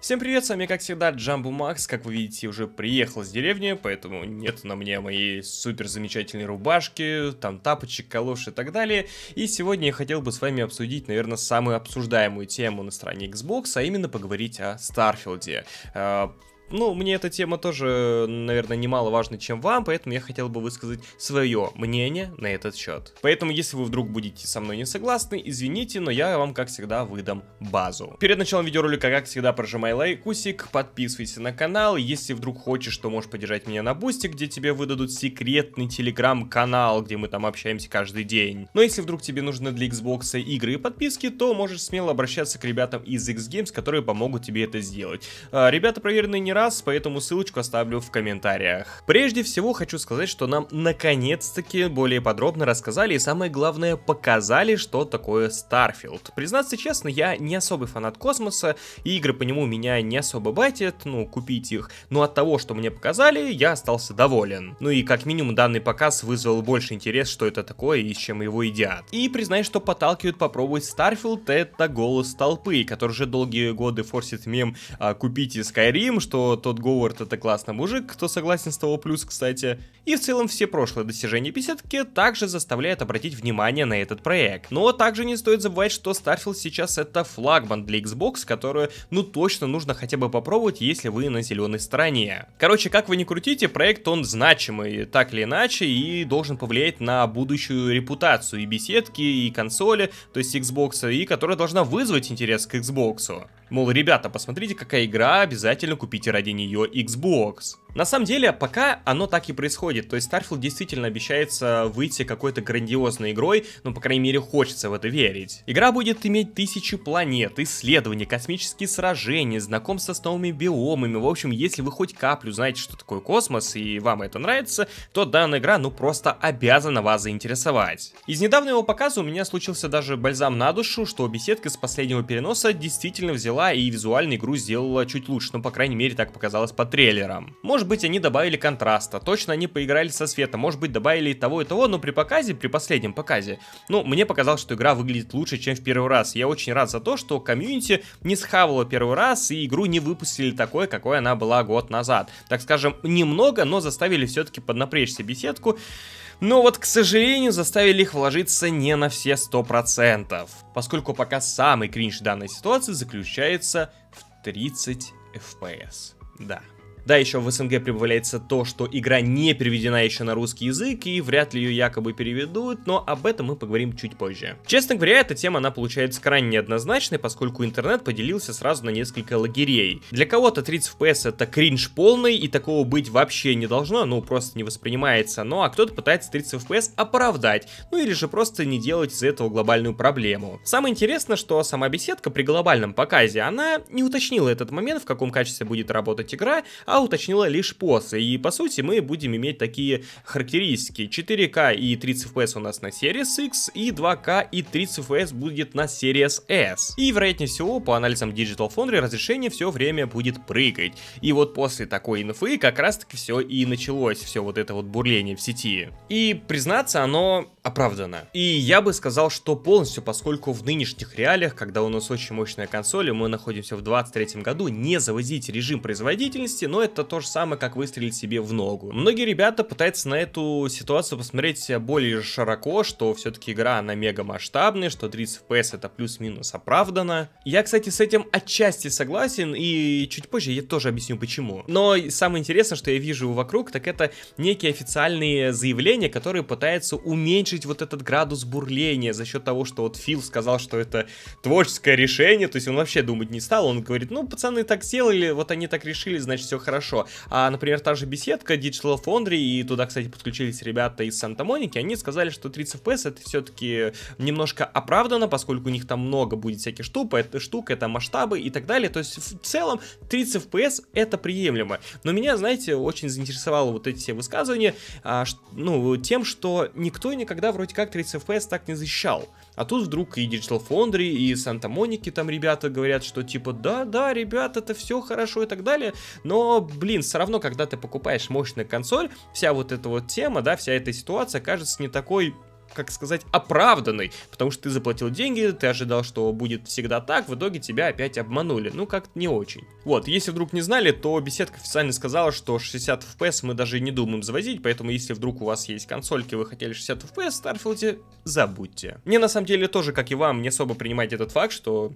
Всем привет, с вами как всегда Джамбу Макс, как вы видите, уже приехал с деревни, поэтому нет на мне моей супер замечательной рубашки, там тапочек, калош и так далее. И сегодня я хотел бы с вами обсудить, наверное, самую обсуждаемую тему на стороне Xbox, а именно поговорить о Старфилде ну, мне эта тема тоже, наверное, важна, чем вам, поэтому я хотел бы высказать свое мнение на этот счет. Поэтому, если вы вдруг будете со мной не согласны, извините, но я вам, как всегда, выдам базу. Перед началом видеоролика, как всегда, прожимай лайкусик, подписывайся на канал, если вдруг хочешь, то можешь поддержать меня на бусте, где тебе выдадут секретный телеграм-канал, где мы там общаемся каждый день. Но если вдруг тебе нужны для Xbox игры и подписки, то можешь смело обращаться к ребятам из X-Games, которые помогут тебе это сделать. А, ребята проверенные не раз раз, поэтому ссылочку оставлю в комментариях. Прежде всего хочу сказать, что нам наконец-таки более подробно рассказали и самое главное показали, что такое Starfield. Признаться честно, я не особый фанат космоса, и игры по нему меня не особо батят, ну купить их, но от того, что мне показали, я остался доволен. Ну и как минимум данный показ вызвал больше интерес, что это такое и с чем его едят. И признаюсь, что подталкивает попробовать Starfield, это голос толпы, который уже долгие годы форсит мем а, «Купите Skyrim», что что тот Говард это классный мужик, кто согласен с того плюс, кстати, и в целом все прошлые достижения беседки также заставляют обратить внимание на этот проект. Но также не стоит забывать, что Starfield сейчас это флагман для Xbox, которую ну точно нужно хотя бы попробовать, если вы на зеленой стороне. Короче, как вы не крутите, проект он значимый, так или иначе, и должен повлиять на будущую репутацию и беседки, и консоли, то есть Xbox, и которая должна вызвать интерес к Xbox. Мол, ребята, посмотрите, какая игра, обязательно купите ради нее Xbox. На самом деле, пока оно так и происходит. То есть Starfield действительно обещается выйти какой-то грандиозной игрой, ну, по крайней мере, хочется в это верить. Игра будет иметь тысячи планет, исследования, космические сражения, знакомство с новыми биомами. В общем, если вы хоть каплю знаете, что такое космос, и вам это нравится, то данная игра, ну, просто обязана вас заинтересовать. Из недавнего показа у меня случился даже бальзам на душу, что беседка с последнего переноса действительно взяла и визуальную игру сделала чуть лучше, ну, по крайней мере, так показалось по трейлерам. Может быть, они добавили контраста, точно они поиграли со светом, может быть, добавили и того, и того, но при показе, при последнем показе, ну, мне показалось, что игра выглядит лучше, чем в первый раз. Я очень рад за то, что комьюнити не схавало первый раз, и игру не выпустили такой, какой она была год назад. Так скажем, немного, но заставили все-таки поднапрячься беседку. Но вот, к сожалению, заставили их вложиться не на все 100%, поскольку пока самый кринж данной ситуации заключается в 30 FPS. Да. Да, еще в СНГ прибавляется то, что игра не переведена еще на русский язык и вряд ли ее якобы переведут, но об этом мы поговорим чуть позже. Честно говоря, эта тема, она получается крайне неоднозначной, поскольку интернет поделился сразу на несколько лагерей. Для кого-то 30 FPS это кринж полный и такого быть вообще не должно, ну просто не воспринимается, ну а кто-то пытается 30 FPS оправдать, ну или же просто не делать из этого глобальную проблему. Самое интересное, что сама беседка при глобальном показе, она не уточнила этот момент, в каком качестве будет работать игра, а уточнила лишь после. И по сути мы будем иметь такие характеристики. 4К и 30 FPS у нас на Series X, и 2К и 30 FPS будет на Series S. И вероятнее всего по анализам Digital Foundry разрешение все время будет прыгать. И вот после такой инфы как раз таки все и началось, все вот это вот бурление в сети. И признаться, оно оправдано. И я бы сказал, что полностью, поскольку в нынешних реалиях, когда у нас очень мощная консоль, и мы находимся в 23 году, не завозить режим производительности, но равно это то же самое, как выстрелить себе в ногу. Многие ребята пытаются на эту ситуацию посмотреть более широко, что все-таки игра она мега масштабная, что 30 FPS это плюс-минус оправдано. Я, кстати, с этим отчасти согласен, и чуть позже я тоже объясню почему. Но самое интересное, что я вижу вокруг, так это некие официальные заявления, которые пытаются уменьшить вот этот градус бурления за счет того, что вот Фил сказал, что это творческое решение, то есть он вообще думать не стал, он говорит, ну, пацаны так сделали, вот они так решили, значит, все хорошо хорошо. А, например, та же беседка, Digital Foundry, и туда, кстати, подключились ребята из Санта-Моники, они сказали, что 30 FPS это все-таки немножко оправдано, поскольку у них там много будет всяких штук, это, штук, это масштабы и так далее. То есть в целом 30 FPS это приемлемо. Но меня, знаете, очень заинтересовало вот эти все высказывания, а, ну, тем, что никто никогда вроде как 30 FPS так не защищал. А тут вдруг и Digital Foundry, и Santa Monica там ребята говорят, что типа, да, да, ребят, это все хорошо и так далее, но, блин, все равно, когда ты покупаешь мощную консоль, вся вот эта вот тема, да, вся эта ситуация кажется не такой как сказать, оправданный, потому что ты заплатил деньги, ты ожидал, что будет всегда так, в итоге тебя опять обманули, ну как-то не очень. Вот, если вдруг не знали, то беседка официально сказала, что 60 FPS мы даже не думаем завозить, поэтому если вдруг у вас есть консольки, вы хотели 60 FPS в Старфилде, забудьте. Мне на самом деле тоже, как и вам, не особо принимать этот факт, что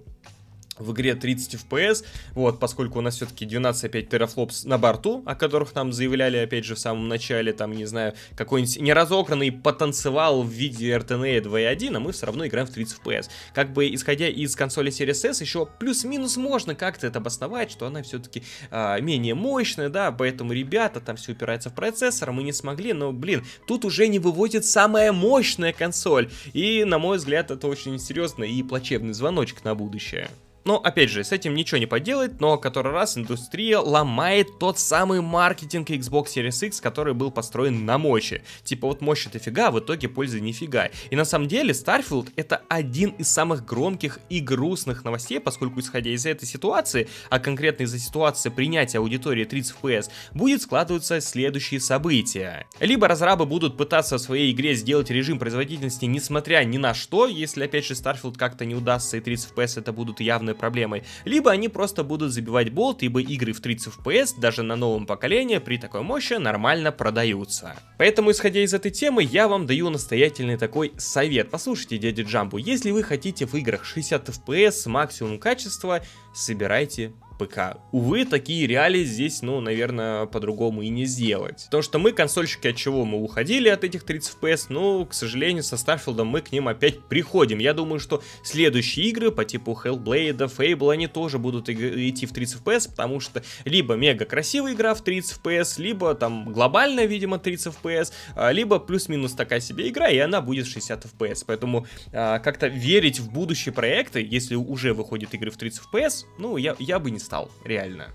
в игре 30 FPS, вот, поскольку у нас все-таки 12.5 опять терафлопс на борту, о которых нам заявляли, опять же, в самом начале, там, не знаю, какой-нибудь неразокранный потанцевал в виде RTNA 2.1, а мы все равно играем в 30 FPS. Как бы, исходя из консоли Series S, еще плюс-минус можно как-то это обосновать, что она все-таки а, менее мощная, да, поэтому, ребята, там все упирается в процессор, а мы не смогли, но, блин, тут уже не выводит самая мощная консоль, и, на мой взгляд, это очень серьезный и плачевный звоночек на будущее. Но, опять же, с этим ничего не поделать, но который раз индустрия ломает тот самый маркетинг Xbox Series X, который был построен на мощи. Типа вот мощь это фига, а в итоге пользы нифига. И на самом деле Starfield это один из самых громких и грустных новостей, поскольку исходя из этой ситуации, а конкретно из-за ситуации принятия аудитории 30 FPS, будет складываться следующие события. Либо разрабы будут пытаться в своей игре сделать режим производительности несмотря ни на что, если опять же Starfield как-то не удастся и 30 FPS это будут явные главной проблемой, либо они просто будут забивать болт, ибо игры в 30 FPS даже на новом поколении при такой мощи нормально продаются. Поэтому, исходя из этой темы, я вам даю настоятельный такой совет. Послушайте, дядя Джамбу, если вы хотите в играх 60 FPS с максимум качества, собирайте ПК. Увы, такие реалии здесь, ну, наверное, по-другому и не сделать. То, что мы, консольщики, от чего мы уходили от этих 30 FPS, ну, к сожалению, со Старфилдом мы к ним опять приходим. Я думаю, что следующие игры по типу Hellblade, Fable, они тоже будут идти в 30 FPS, потому что либо мега красивая игра в 30 FPS, либо там глобальная, видимо, 30 FPS, а, либо плюс-минус такая себе игра, и она будет 60 FPS. Поэтому а, как-то верить в будущие проекты, если уже выходят игры в 30 FPS, ну, я, я бы не стал, реально.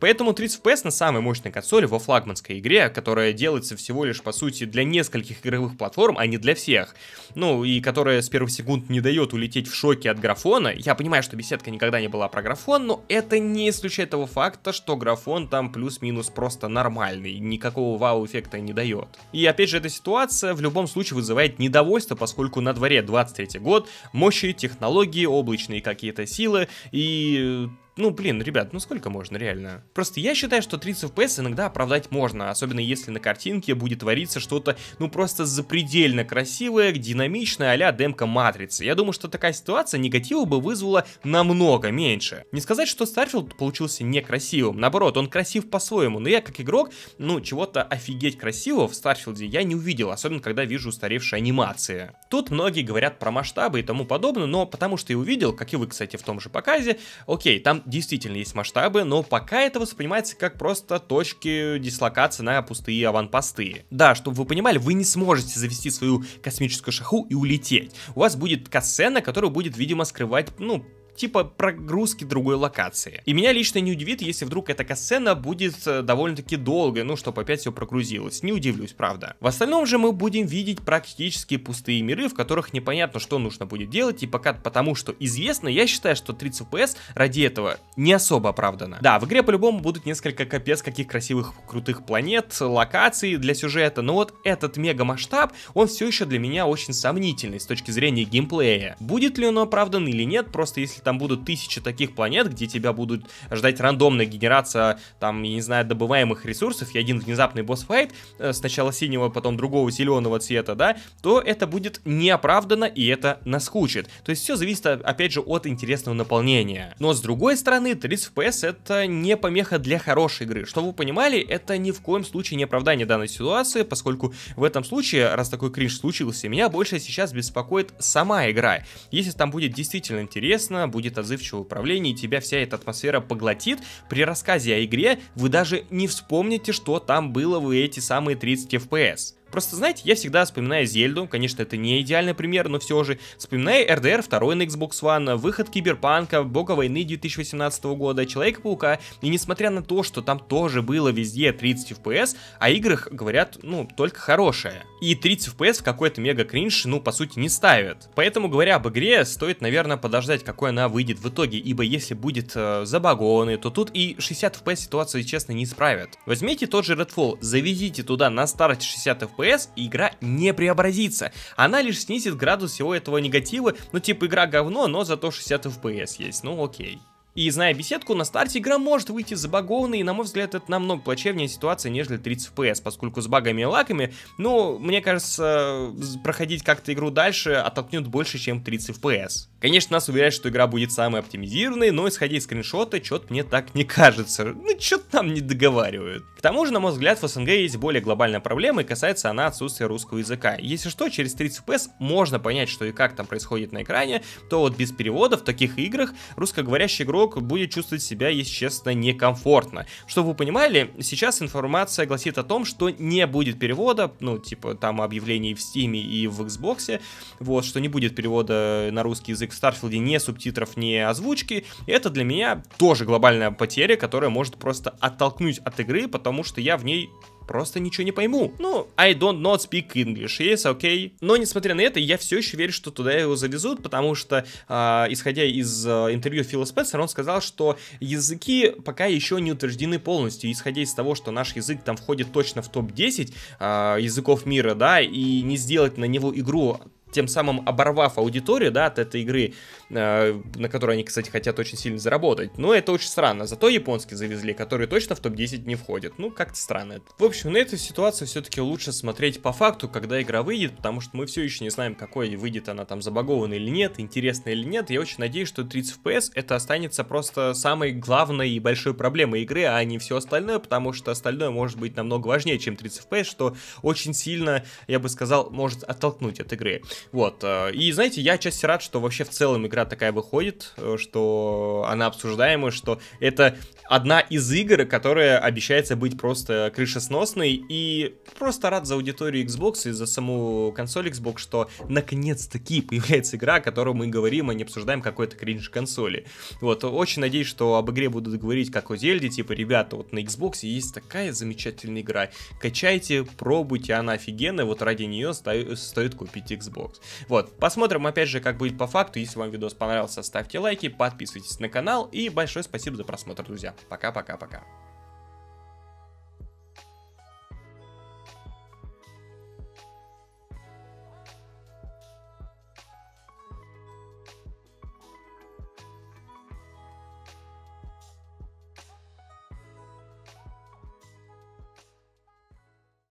Поэтому 30 FPS на самой мощной консоли во флагманской игре, которая делается всего лишь, по сути, для нескольких игровых платформ, а не для всех, ну, и которая с первых секунд не дает улететь в шоке от графона, я понимаю, что беседка никогда не была про графон, но это не исключает того факта, что графон там плюс-минус просто нормальный, никакого вау-эффекта не дает. И опять же, эта ситуация в любом случае вызывает недовольство, поскольку на дворе 23 год, мощи, технологии, облачные какие-то силы, и ну, блин, ребят, ну сколько можно, реально? Просто я считаю, что 30 FPS иногда оправдать можно, особенно если на картинке будет твориться что-то, ну, просто запредельно красивое, динамичное, а-ля демка Матрицы. Я думаю, что такая ситуация негатива бы вызвала намного меньше. Не сказать, что Starfield получился некрасивым, наоборот, он красив по-своему, но я как игрок, ну, чего-то офигеть красивого в Старфилде я не увидел, особенно когда вижу устаревшие анимации. Тут многие говорят про масштабы и тому подобное, но потому что я увидел, как и вы, кстати, в том же показе, окей, там действительно есть масштабы, но пока это воспринимается как просто точки дислокации на пустые аванпосты. Да, чтобы вы понимали, вы не сможете завести свою космическую шаху и улететь. У вас будет касцена, которую будет, видимо, скрывать, ну, типа прогрузки другой локации. И меня лично не удивит, если вдруг эта касцена будет э, довольно-таки долгой, ну, чтобы опять все прогрузилось. Не удивлюсь, правда. В остальном же мы будем видеть практически пустые миры, в которых непонятно, что нужно будет делать, и пока потому, что известно, я считаю, что 30 FPS ради этого не особо оправдано. Да, в игре по-любому будут несколько капец каких красивых крутых планет, локаций для сюжета, но вот этот мега масштаб, он все еще для меня очень сомнительный с точки зрения геймплея. Будет ли он оправдан или нет, просто если там будут тысячи таких планет, где тебя будут ждать рандомная генерация, там, я не знаю, добываемых ресурсов, и один внезапный босс-файт, э, сначала синего, потом другого зеленого цвета, да, то это будет неоправданно, и это наскучит. То есть все зависит, а, опять же, от интересного наполнения. Но с другой стороны, 30 FPS это не помеха для хорошей игры. Что вы понимали, это ни в коем случае не оправдание данной ситуации, поскольку в этом случае, раз такой кринж случился, меня больше сейчас беспокоит сама игра. Если там будет действительно интересно, будет отзывчивое управление, и тебя вся эта атмосфера поглотит. При рассказе о игре вы даже не вспомните, что там было в эти самые 30 FPS. Просто, знаете, я всегда вспоминаю Зельду, конечно, это не идеальный пример, но все же, вспоминаю RDR 2 на Xbox One, выход Киберпанка, Бога войны 2018 года, Человека-паука, и несмотря на то, что там тоже было везде 30 FPS, о играх говорят, ну, только хорошее. И 30 FPS в какой-то мега кринж, ну, по сути, не ставят. Поэтому, говоря об игре, стоит, наверное, подождать, какой она выйдет в итоге, ибо если будет э, забагованный, то тут и 60 FPS ситуацию, честно, не исправят. Возьмите тот же Redfall, заведите туда на старте 60 FPS, FPS, и игра не преобразится. Она лишь снизит градус всего этого негатива, ну типа игра говно, но зато 60 FPS есть, ну окей. И зная беседку, на старте игра может выйти забагованной, и на мой взгляд это намного плачевнее ситуация, нежели 30 FPS, поскольку с багами и лаками, ну, мне кажется, проходить как-то игру дальше оттолкнет больше, чем 30 FPS. Конечно, нас уверяют, что игра будет самой оптимизированной, но исходя из скриншота, чё мне так не кажется. Ну, чё там не договаривают. К тому же, на мой взгляд, в СНГ есть более глобальная проблема, и касается она отсутствия русского языка. Если что, через 30 FPS можно понять, что и как там происходит на экране, то вот без перевода в таких играх русскоговорящий игрок игрок будет чувствовать себя, если честно, некомфортно. Чтобы вы понимали, сейчас информация гласит о том, что не будет перевода, ну, типа там объявлений в Steam и в Xbox, вот, что не будет перевода на русский язык в Starfield, ни субтитров, ни озвучки. Это для меня тоже глобальная потеря, которая может просто оттолкнуть от игры, потому что я в ней просто ничего не пойму. Ну, I don't not speak English, yes, okay. Но несмотря на это, я все еще верю, что туда его завезут, потому что, э, исходя из э, интервью Фила Спенсера, он сказал, что языки пока еще не утверждены полностью. Исходя из того, что наш язык там входит точно в топ-10 э, а, языков мира, да, и не сделать на него игру тем самым оборвав аудиторию, да, от этой игры, э, на которой они, кстати, хотят очень сильно заработать. Но это очень странно. Зато японские завезли, которые точно в топ-10 не входят. Ну, как-то странно. В общем, на эту ситуацию все-таки лучше смотреть по факту, когда игра выйдет, потому что мы все еще не знаем, какой выйдет она там, забагована или нет, интересна или нет. Я очень надеюсь, что 30 FPS это останется просто самой главной и большой проблемой игры, а не все остальное, потому что остальное может быть намного важнее, чем 30 FPS, что очень сильно, я бы сказал, может оттолкнуть от игры. Вот, э, и знаете, я отчасти рад, что вообще в целом игра такая выходит, э, что она обсуждаемая, что это одна из игр, которая обещается быть просто крышесносной, и просто рад за аудиторию Xbox и за саму консоль Xbox, что наконец-таки появляется игра, о которой мы говорим, а не обсуждаем какой-то кринж консоли. Вот, очень надеюсь, что об игре будут говорить как о Зельде, типа, ребята, вот на Xbox есть такая замечательная игра, качайте, пробуйте, она офигенная, вот ради нее стоит купить Xbox. Xbox. Вот, посмотрим опять же, как будет по факту. Если вам видос понравился, ставьте лайки, подписывайтесь на канал и большое спасибо за просмотр, друзья. Пока-пока-пока.